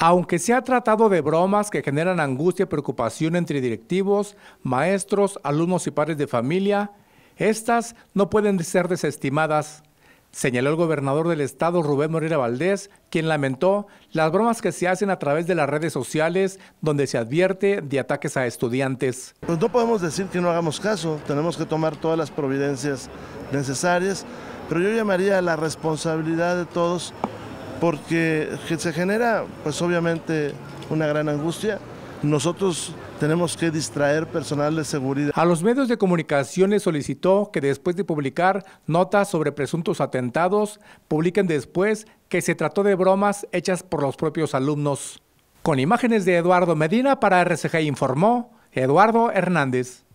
Aunque se ha tratado de bromas que generan angustia y preocupación entre directivos, maestros, alumnos y padres de familia, estas no pueden ser desestimadas, señaló el gobernador del estado Rubén Moreira Valdés, quien lamentó las bromas que se hacen a través de las redes sociales donde se advierte de ataques a estudiantes. Pues no podemos decir que no hagamos caso, tenemos que tomar todas las providencias necesarias, pero yo llamaría a la responsabilidad de todos porque se genera pues obviamente una gran angustia. Nosotros tenemos que distraer personal de seguridad. A los medios de comunicación les solicitó que después de publicar notas sobre presuntos atentados, publiquen después que se trató de bromas hechas por los propios alumnos. Con imágenes de Eduardo Medina para RCG informó Eduardo Hernández.